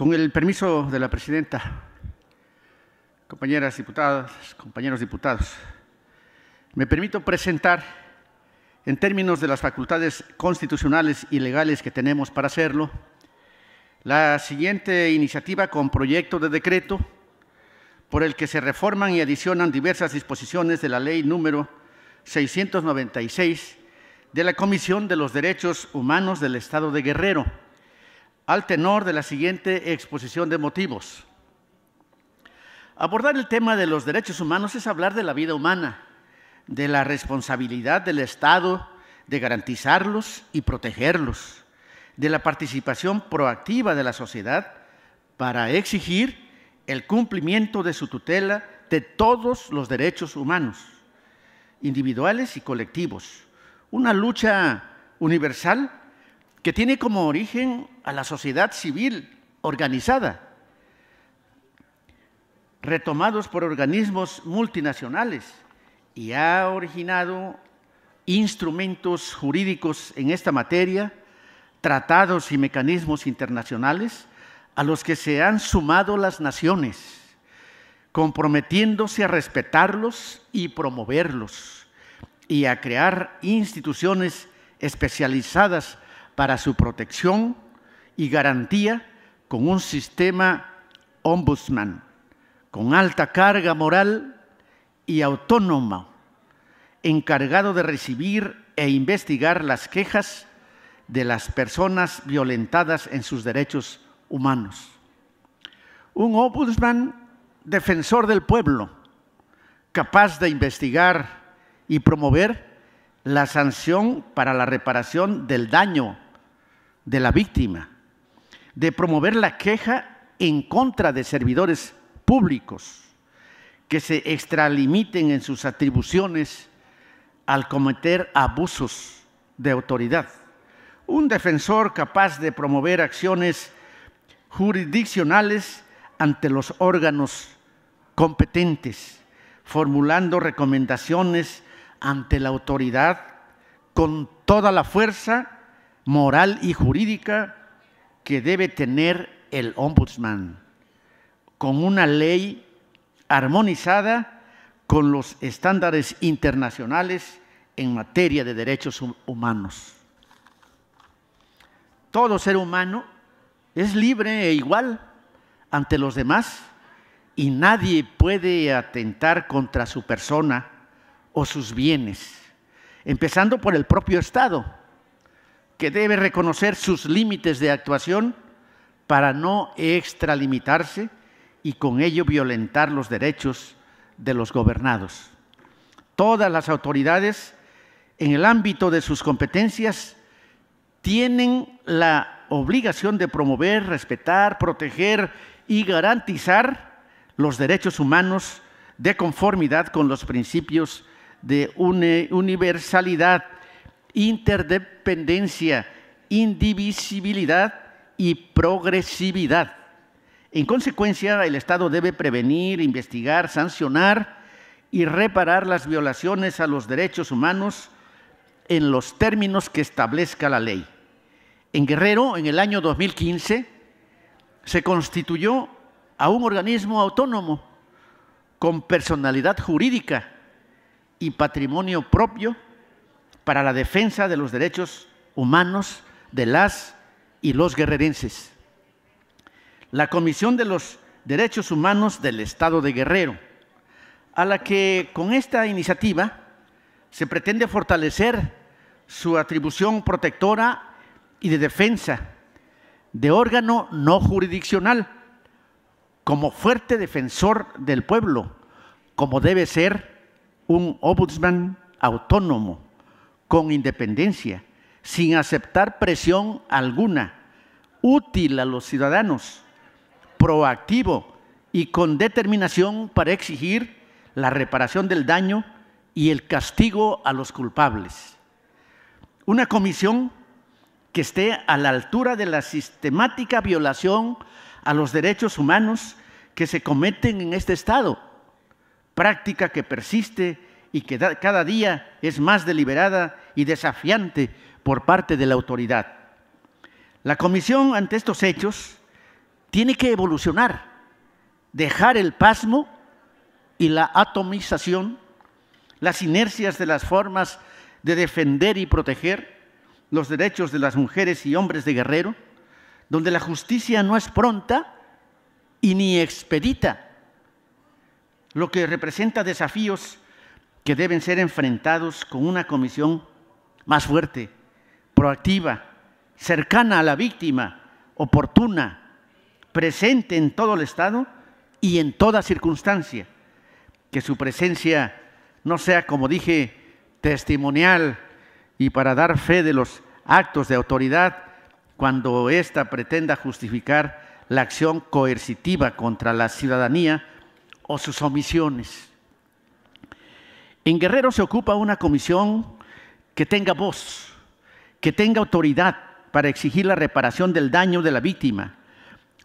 Con el permiso de la presidenta, compañeras diputadas, compañeros diputados, me permito presentar, en términos de las facultades constitucionales y legales que tenemos para hacerlo, la siguiente iniciativa con proyecto de decreto por el que se reforman y adicionan diversas disposiciones de la Ley número 696 de la Comisión de los Derechos Humanos del Estado de Guerrero, al tenor de la siguiente exposición de motivos. Abordar el tema de los derechos humanos es hablar de la vida humana, de la responsabilidad del Estado de garantizarlos y protegerlos, de la participación proactiva de la sociedad para exigir el cumplimiento de su tutela de todos los derechos humanos, individuales y colectivos. Una lucha universal que tiene como origen a la sociedad civil organizada, retomados por organismos multinacionales y ha originado instrumentos jurídicos en esta materia, tratados y mecanismos internacionales a los que se han sumado las naciones, comprometiéndose a respetarlos y promoverlos, y a crear instituciones especializadas para su protección y garantía con un sistema ombudsman con alta carga moral y autónoma, encargado de recibir e investigar las quejas de las personas violentadas en sus derechos humanos. Un ombudsman defensor del pueblo, capaz de investigar y promover la sanción para la reparación del daño de la víctima, de promover la queja en contra de servidores públicos que se extralimiten en sus atribuciones al cometer abusos de autoridad. Un defensor capaz de promover acciones jurisdiccionales ante los órganos competentes, formulando recomendaciones ante la autoridad con toda la fuerza moral y jurídica que debe tener el ombudsman, con una ley armonizada con los estándares internacionales en materia de derechos humanos. Todo ser humano es libre e igual ante los demás y nadie puede atentar contra su persona o sus bienes, empezando por el propio Estado que debe reconocer sus límites de actuación para no extralimitarse y con ello violentar los derechos de los gobernados. Todas las autoridades, en el ámbito de sus competencias, tienen la obligación de promover, respetar, proteger y garantizar los derechos humanos de conformidad con los principios de universalidad, interdependencia, indivisibilidad y progresividad. En consecuencia, el Estado debe prevenir, investigar, sancionar y reparar las violaciones a los derechos humanos en los términos que establezca la ley. En Guerrero, en el año 2015, se constituyó a un organismo autónomo con personalidad jurídica y patrimonio propio para la defensa de los derechos humanos de las y los guerrerenses. La Comisión de los Derechos Humanos del Estado de Guerrero, a la que con esta iniciativa se pretende fortalecer su atribución protectora y de defensa de órgano no jurisdiccional como fuerte defensor del pueblo, como debe ser un ombudsman autónomo con independencia, sin aceptar presión alguna, útil a los ciudadanos, proactivo y con determinación para exigir la reparación del daño y el castigo a los culpables. Una comisión que esté a la altura de la sistemática violación a los derechos humanos que se cometen en este Estado, práctica que persiste y que cada día es más deliberada y desafiante por parte de la autoridad. La comisión ante estos hechos tiene que evolucionar, dejar el pasmo y la atomización, las inercias de las formas de defender y proteger los derechos de las mujeres y hombres de guerrero, donde la justicia no es pronta y ni expedita, lo que representa desafíos que deben ser enfrentados con una comisión más fuerte, proactiva, cercana a la víctima, oportuna, presente en todo el Estado y en toda circunstancia. Que su presencia no sea, como dije, testimonial y para dar fe de los actos de autoridad cuando ésta pretenda justificar la acción coercitiva contra la ciudadanía o sus omisiones. En Guerrero se ocupa una comisión que tenga voz, que tenga autoridad para exigir la reparación del daño de la víctima,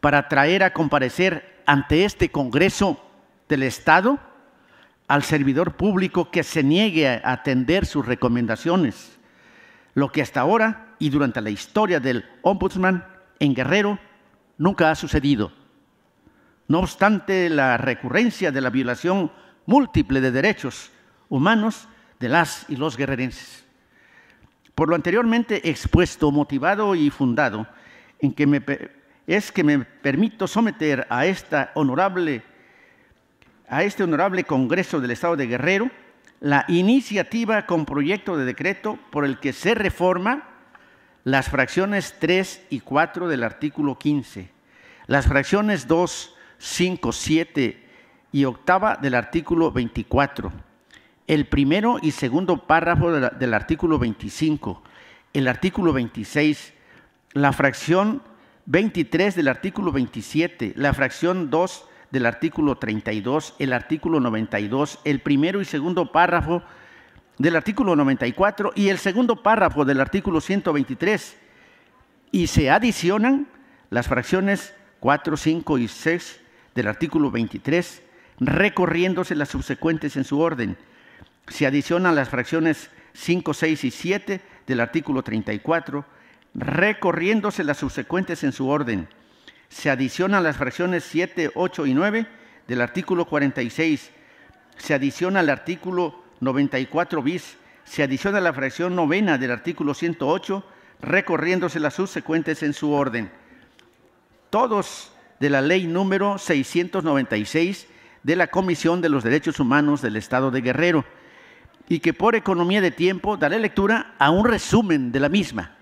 para traer a comparecer ante este Congreso del Estado al servidor público que se niegue a atender sus recomendaciones, lo que hasta ahora y durante la historia del Ombudsman en Guerrero nunca ha sucedido. No obstante la recurrencia de la violación múltiple de derechos humanos de las y los guerrerenses. Por lo anteriormente expuesto, motivado y fundado, en que me, es que me permito someter a, esta honorable, a este honorable Congreso del Estado de Guerrero la iniciativa con proyecto de decreto por el que se reforma las fracciones 3 y 4 del artículo 15, las fracciones 2, 5, 7 y octava del artículo 24 el primero y segundo párrafo del artículo 25, el artículo 26, la fracción 23 del artículo 27, la fracción 2 del artículo 32, el artículo 92, el primero y segundo párrafo del artículo 94 y el segundo párrafo del artículo 123. Y se adicionan las fracciones 4, 5 y 6 del artículo 23, recorriéndose las subsecuentes en su orden se adicionan las fracciones 5, 6 y 7 del artículo 34, recorriéndose las subsecuentes en su orden. Se adicionan las fracciones 7, 8 y 9 del artículo 46. Se adiciona el artículo 94 bis. Se adiciona la fracción novena del artículo 108, recorriéndose las subsecuentes en su orden. Todos de la ley número 696 de la Comisión de los Derechos Humanos del Estado de Guerrero y que por economía de tiempo daré lectura a un resumen de la misma.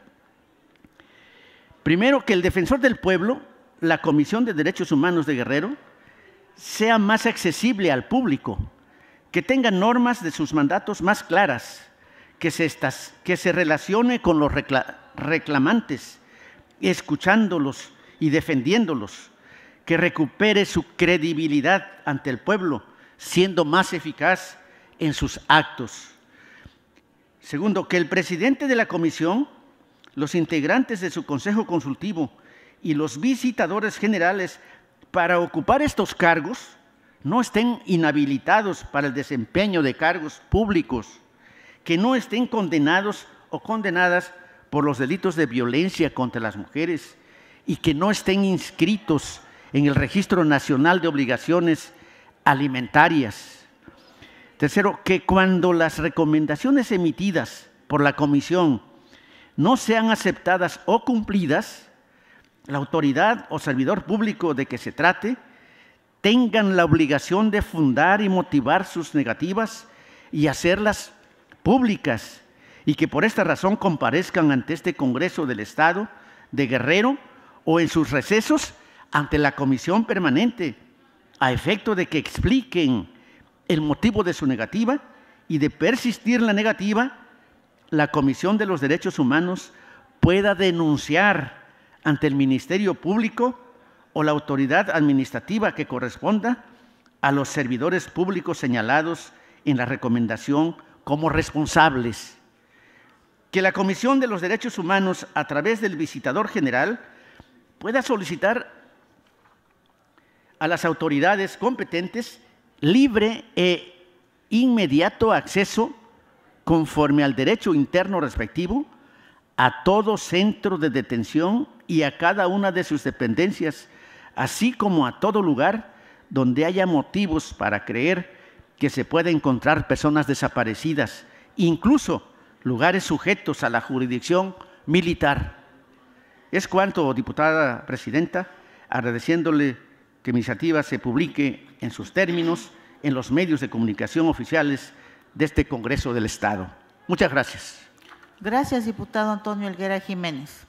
Primero, que el defensor del pueblo, la Comisión de Derechos Humanos de Guerrero, sea más accesible al público, que tenga normas de sus mandatos más claras, que se, que se relacione con los reclamantes, escuchándolos y defendiéndolos, que recupere su credibilidad ante el pueblo, siendo más eficaz en sus actos. Segundo, que el presidente de la comisión, los integrantes de su consejo consultivo y los visitadores generales para ocupar estos cargos no estén inhabilitados para el desempeño de cargos públicos, que no estén condenados o condenadas por los delitos de violencia contra las mujeres y que no estén inscritos en el Registro Nacional de Obligaciones Alimentarias Tercero, que cuando las recomendaciones emitidas por la comisión no sean aceptadas o cumplidas, la autoridad o servidor público de que se trate tengan la obligación de fundar y motivar sus negativas y hacerlas públicas y que por esta razón comparezcan ante este Congreso del Estado de Guerrero o en sus recesos ante la Comisión Permanente a efecto de que expliquen el motivo de su negativa y de persistir la negativa, la Comisión de los Derechos Humanos pueda denunciar ante el Ministerio Público o la autoridad administrativa que corresponda a los servidores públicos señalados en la recomendación como responsables. Que la Comisión de los Derechos Humanos, a través del visitador general, pueda solicitar a las autoridades competentes libre e inmediato acceso, conforme al derecho interno respectivo, a todo centro de detención y a cada una de sus dependencias, así como a todo lugar donde haya motivos para creer que se puede encontrar personas desaparecidas, incluso lugares sujetos a la jurisdicción militar. Es cuanto, diputada presidenta, agradeciéndole que iniciativa se publique en sus términos en los medios de comunicación oficiales de este Congreso del Estado. Muchas gracias. Gracias, diputado Antonio Elguera Jiménez.